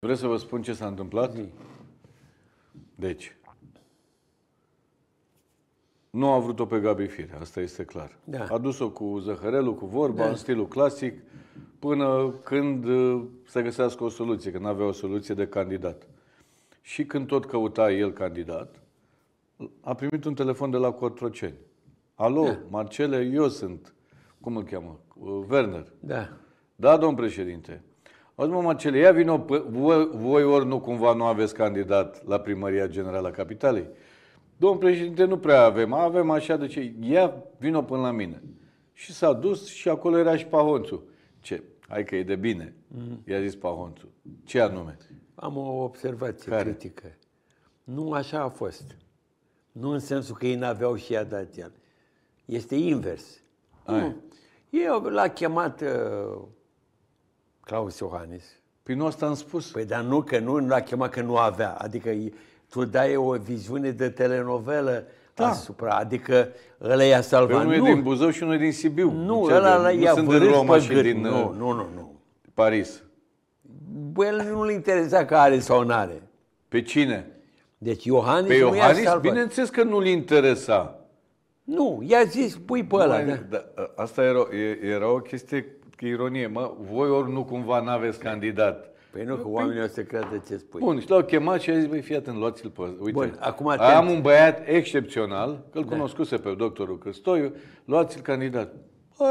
Vreți să vă spun ce s-a întâmplat? Zi. Deci, nu a vrut-o pe Gabi Fire, asta este clar. Da. A dus-o cu zăhărelul, cu vorba, da. în stilul clasic, până când uh, să găsească o soluție, că avea o soluție de candidat. Și când tot căuta el candidat, a primit un telefon de la Cotroceni. Alo, da. Marcele, eu sunt, cum îl cheamă? Uh, Werner. Da. Da, domn președinte. Auzi, mă, Marcele, ia vino, voi, ori nu cumva nu aveți candidat la primăria generală a capitalei. Domn președinte, nu prea avem, avem așa de ce, ia vino până la mine. Și s-a dus și acolo era și Pahonțu. Ce? Hai că e de bine, mm. i-a zis Pahonțu. Ce anume? Am o observație Care? critică. Nu așa a fost. Nu în sensul că ei n-aveau și i-a dat el. Este invers. Ai. Nu. l-a chemat uh, Claus Iohannis. Păi nu asta am spus. Păi dar nu, că nu nu a chemat că nu avea. Adică tu dai o viziune de telenovelă da. asupra. Adică ăla i-a salvat. Păi nu e din Buzău și nu e din Sibiu. Nu, Cea ăla de, i-a nu sunt din Roma și din nu, uh, nu, nu, nu. Paris. Bă, el nu-l interesa că are sau nu are. Pe cine? Deci Iohannis Pe Iohannis, bineînțeles că nu-l interesa. Nu, i-a zis, pui pe ăla. Da. Da, ă, asta era, era o chestie că ironie, mă, voi ori nu cumva n-aveți candidat. Păi nu, că oamenii păi... o să creadă ce spui. Bun, și l-au chemat și a zis, băi, fii atent, luați-l pe Uite, Bun, acum atent. am un băiat excepțional, că-l da. cunoscuse pe doctorul Cristoiu, luați-l candidat. Păi,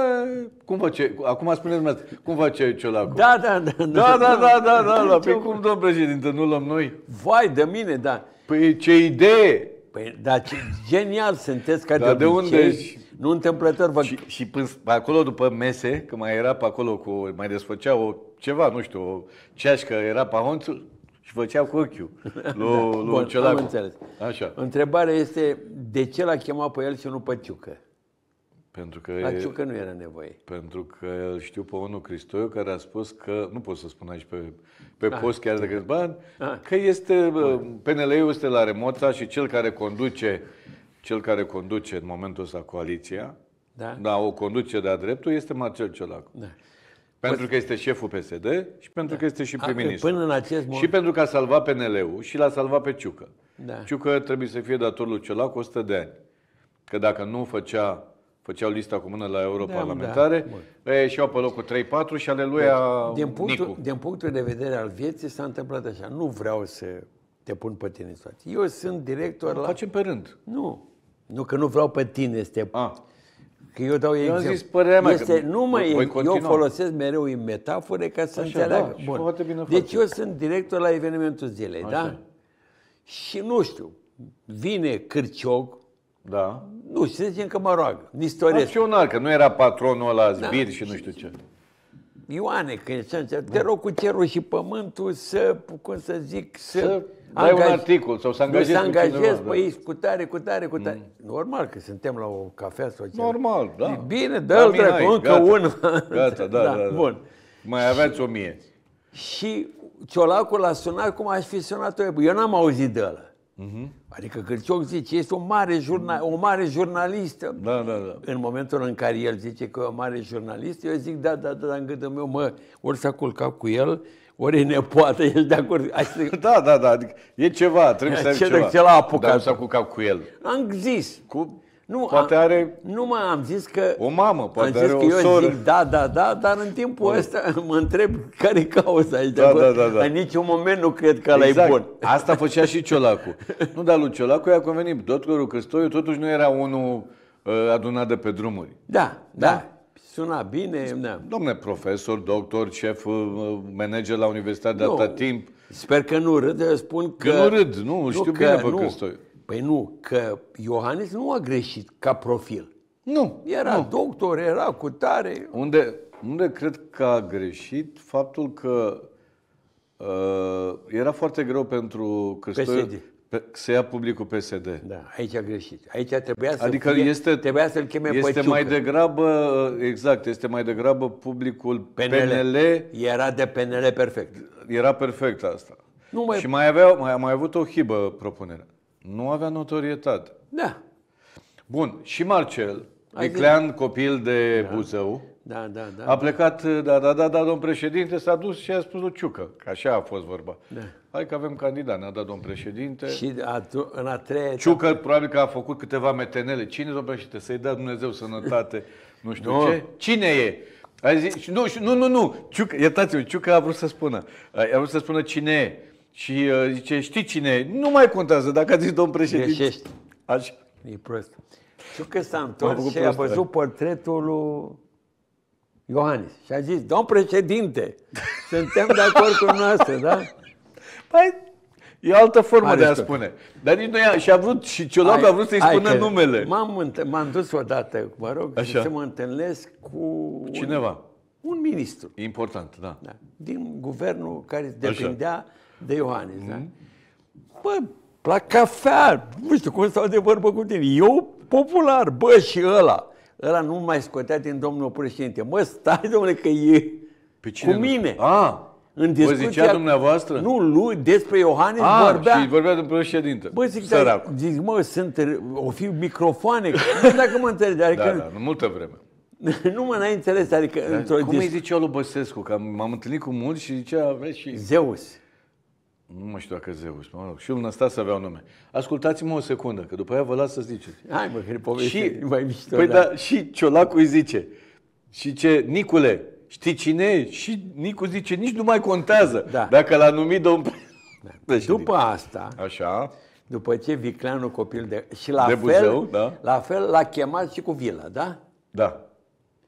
cum face, acum spuneți mă, cum face Ciolacu? Da, da, da. Da, da, da, da, da, da, da. da, cum, domn președinte, nu da, noi? Vai de mine, da. da, ce idee! Păi, da, ce genial sunteți ca Dar de, unde și, nu întâmplător vă... Și, și până, acolo după mese, că mai era pe acolo, cu, mai desfăcea o, ceva, nu știu, o ceașcă, era pahonțul și făcea cu ochiul Lu, da. Bun, am înțeles. Așa. Întrebarea este, de ce l-a chemat pe el și nu pe Ciucă? Pentru că, Aciu că nu era nevoie. Pentru că știu pe unul Cristoiu care a spus că, nu pot să spun aici pe, pe ah, post chiar de câți bani, ah. că este, PNL-ul este la remota și cel care conduce cel care conduce în momentul ăsta coaliția, da, da o conduce de-a dreptul, este Marcel Ciolacu. Da. Pentru că este șeful PSD și pentru da. că este și prim-ministru. Până în acest moment... Și pentru că a salvat PNL-ul și l-a salvat pe Ciucă. Da. Ciucă trebuie să fie datorul lui Ciolacu 100 de ani. Că dacă nu făcea făceau lista cu mână la europarlamentare, da, da. și au pe locul 3-4 și ale lui a din punctul, Nicu. din punctul de vedere al vieții s-a întâmplat așa. Nu vreau să te pun pe tine în situație. Eu sunt director la... Facem pe rând. Nu. Nu, că nu vreau pe tine să te... A. Că eu dau eu exemplu. zis părerea mea. Este, nu mă, eu folosesc mereu metafore ca să Așa, da, înțeleagă. Da, Bun. Bine deci face. eu sunt director la evenimentul zilei, da? Așa. da? Și nu știu, vine Cârcioc, da. Nu, și să zicem că mă roagă? nistoresc. Național, că nu era patronul ăla da. zbir da. și nu știu ce. Ioane, când să da. te rog cu cerul și pământul să, cum să zic, să... să angaj... un articol sau să angajezi Să angajezi pe da. ei da. cu tare, cu tare, cu tare. Mm. Normal că suntem la o cafea sau ceva. Normal, da. E bine, dă-l da, dracu, încă unul. Gata, da, da, da, da. Bun. Mai aveți o mie. Și Ciolacul a sunat cum aș fi sunat eu. Eu n-am auzit de ăla. Uh-huh. Adică Cârcioc zice, este o mare, jurna- mhm. o mare jurnalistă. Da, da, da. În momentul în care el zice că e o mare jurnalistă, eu zic, da, da, da, da, în gândul meu, mă, ori s-a culcat cu el, ori ne poate, ești de acord. Să... Da, da, da, adică e ceva, trebuie să ai ce ceva. Ce l-a apucat? Dar s-a culcat cu el. Am zis. Cu nu, poate am, are... Nu mă, am zis că... O mamă, poate am zis are că o eu soră. zic da, da, da, dar în timpul ăsta mă întreb care e cauza aici. Da, da, da, da. În niciun moment nu cred că exact. e bun. Asta făcea și Ciolacu. nu, dar lui Ciolacu i-a convenit. Doctorul Cristoiu totuși nu era unul uh, adunat de pe drumuri. Da, da. da. Suna bine. Da. Domne profesor, doctor, șef, uh, manager la universitate de atâta timp. Sper că nu râd, eu spun că... Că nu râd, nu, nu știu că, bine pe nu, Cristoiu. Păi nu, că Iohannis nu a greșit ca profil. Nu. Era nu. doctor, era cu tare. Unde, unde cred că a greșit faptul că uh, era foarte greu pentru Cristoiu PSD. Pe, să ia publicul PSD. Da, aici a greșit. Aici trebuia să adică fie, este, trebuia să-l cheme Este Păciucă. mai degrabă, uh, exact, este mai degrabă publicul PNL. PNL. Era de PNL perfect. Era perfect asta. Nu mai... Și mai, avea, mai, mai avut o hibă propunerea nu avea notorietate. Da. Bun, și Marcel, Ai zis. copil de da. Buzău, da, da, da, a plecat, da, da, da, da, domn președinte, s-a dus și a spus lui Ciucă, că așa a fost vorba. Da. Hai că avem candidat, ne-a dat domn președinte. Și a, în a treia Ciucă etapă. probabil că a făcut câteva metenele. Cine domn președinte? Să-i dea Dumnezeu sănătate, nu știu nu. ce. Cine e? A zis, nu, nu, nu, nu, Ciucă, iertați-mă, Ciucă a vrut să spună. A vrut să spună cine e. Și uh, zice, știi cine? Nu mai contează dacă a zis domn președinte. Greșești. Așa. E prost. Și că s-a întors și a văzut portretul lui Iohannis. Și a zis, domn președinte, suntem de acord cu noastră, da? Păi, e altă formă Are de a tot. spune. Dar nici noi, și a vrut, și Ciolacu a vrut să-i spună că numele. M-am, m-am dus odată, mă rog, Așa. să mă întâlnesc cu... Cineva. Un, un ministru. important, da. da. Din guvernul care depindea Așa de Ioanis, mm. da? Bă, la cafea, nu știu cum stau de vorbă cu tine. Eu popular, bă, și ăla. Ăla nu mai scotea din domnul președinte. Mă, stai, domnule, că e Pe cine cu mine. A, în discuția... Vă zicea dumneavoastră? Nu, lui, despre Iohannis A, vorbea. și vorbea de președinte. Bă, zic, dar, zic, mă, sunt, o fi microfoane, nu știu dacă mă înțelegi. Da, adică, da, da, în multă vreme. nu mă n-ai înțeles, adică... Dar, într-o cum dis... îi zicea lui Băsescu? Că m-am întâlnit cu mulți și zicea... Vezi, și... Zeus. Nu mai știu dacă Zeus, mă rog. Și să avea un nume. Ascultați-mă o secundă, că după aia vă las să ziceți. Hai mă, că și, mai mișto. Păi da. da, și Ciolacu îi zice. Și ce, Nicule, știi cine e? Și Nicu zice, nici nu mai contează da. dacă l-a numit domn da. Președinte. După asta, Așa. după ce Vicleanu copil de... Și la de fel, Buzău, da? la fel l-a chemat și cu vila, da? Da.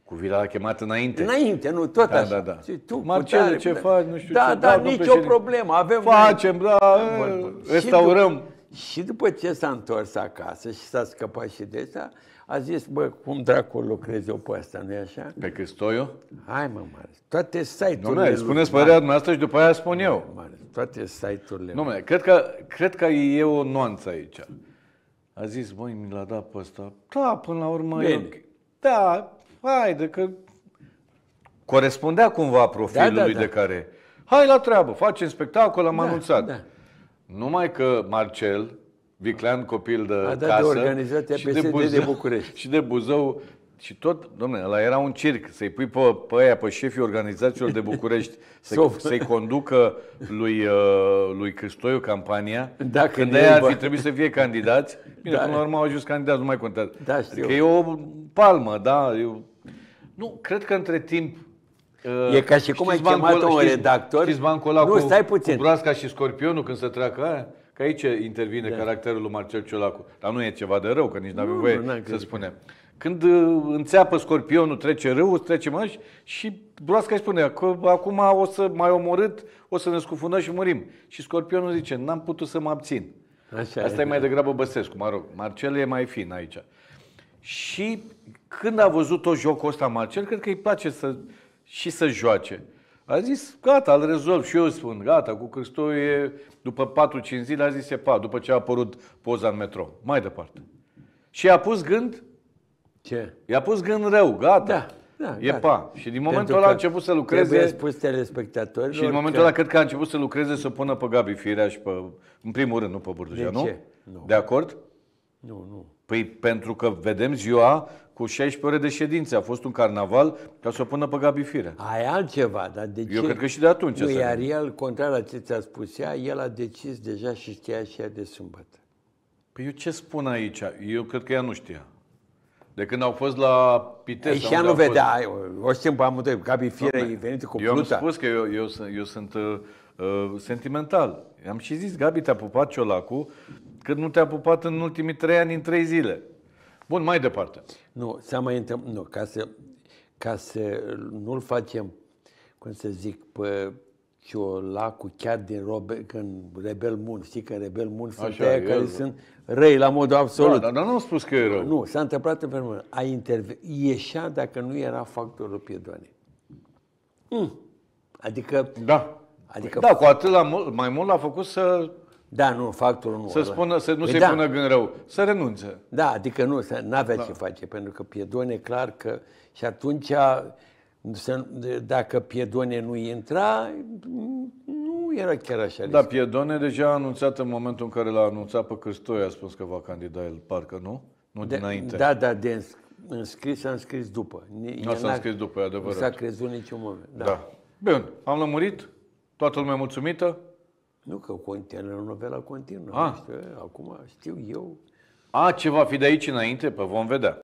Cu vila chemat înainte. Înainte, nu, tot da, așa. Da, da. Și tu, Marcel, tare, ce faci, nu știu da, ce. Da, da, nicio problemă. Avem Facem, noi... da, da restaurăm. Și după, și după ce s-a întors acasă și s-a scăpat și de asta, a zis, bă, cum dracu lucrez eu pe asta, nu-i așa? Pe Cristoiu? Hai mă, mare, toate site-urile... Nu, spuneți părerea dumneavoastră și după aia spun eu. Mare, toate site-urile... Dom'le, cred că, cred că e o nuanță aici. A zis, băi, mi l-a dat pe ăsta. Da, până la urmă... Bine. Eu, da, de că corespundea cumva profilului da, da, da. de care... Hai la treabă, facem spectacol, am da, anunțat. Da. Numai că Marcel, Viclean copil de a dat casă de organizația și, PSD de Buzău, de București. și de Buzău și tot, domnule, ăla era un circ, să-i pui pe, pe aia, pe șefii organizațiilor de București, să, să-i conducă lui, uh, lui Cristoiu campania, Dacă când aia ar fi trebuit să fie candidați. Bine, da. până la da. urmă au ajuns candidați, nu mai contează. Da, știu. Că adică e o palmă, da? Eu... Nu, cred că între timp Uh, e ca și cum ai chemat un redactor. Știți bancul ăla nu, cu, stai puțin. cu broasca și scorpionul când se treacă aia? Că aici intervine da. caracterul lui Marcel Ciolacu. Dar nu e ceva de rău, că nici nu avem voie nu, să spunem. Că... Când uh, înțeapă scorpionul, trece râul, trece măști și broasca îi spune că acum o să mai omorât, o să ne scufundăm și murim. Și scorpionul zice, n-am putut să mă abțin. Așa Asta e, e mai degrabă Băsescu, mă rog. Marcel e mai fin aici. Și când a văzut tot jocul ăsta Marcel, cred că îi place să, și să joace. A zis, gata, îl rezolv și eu spun, gata, cu Cristoi, după 4-5 zile a zis, e pa, după ce a apărut poza în metro. Mai departe. Și a pus gând ce? I-a pus gând rău, gata. Da. Da, e da. pa. Și din momentul ăla a început să lucreze. Trebuie spus telespectatorilor. Și din momentul ăla cred că a început să lucreze să pună pe Gabi Firea și pe, în primul rând, nu pe Burdujanu. De ce? Nu. De acord? Nu, nu. Păi pentru că vedem ziua cu 16 ore de ședințe. A fost un carnaval ca să o pună pe Gabi Firea. Aia altceva, dar de ce? Eu cred că și de atunci. Nu, iar el, contrar la ce ți-a spus ea, el a decis deja și știa și ea de sâmbătă. Păi eu ce spun aici? Eu cred că ea nu știa. De când au fost la Pitești. Păi ea nu vedea, fost... o știm pe amândoi, capii fierei venit cu pluta. Eu am spus că eu, eu, sunt, eu sunt uh, uh sentimental. Am și zis, Gabi, te-a pupat Ciolacu cât nu te-a pupat în ultimii trei ani, în trei zile. Bun, mai departe. Nu, să mai întâmpl... Nu, ca să, ca să nu-l facem, cum să zic, pe Ciolacu, chiar din Robe, când Rebel Moon, știi că Rebel Moon Așa, sunt aia care sunt răi la modul absolut. Da, dar nu am spus că e rău. Nu, s-a întâmplat în felul A interve... ieșea dacă nu era factorul Piedoane. Mm. Adică... Da. Adică da, cu atât la mult, mai mult l-a făcut să... Da, nu, factorul nu. Să, spună, să nu păi se da. pună gând rău, să renunțe. Da, adică nu, n avea da. ce face, pentru că Piedone clar că... Și atunci dacă Piedone nu intra, nu era chiar așa. Da, Piedone deja a anunțat în momentul în care l-a anunțat pe Cristoi, a spus că va candida el, parcă nu? Nu de, dinainte. Da, da, de înscris s-a înscris după. Nu s-a înscris după, e adevărat. Nu s-a crezut niciun moment. Da. da. Bun, am lămurit, toată lumea mulțumită. Nu că continuă, novela continuă. Ah. Acum știu eu. A, ce va fi de aici înainte? Păi vom vedea.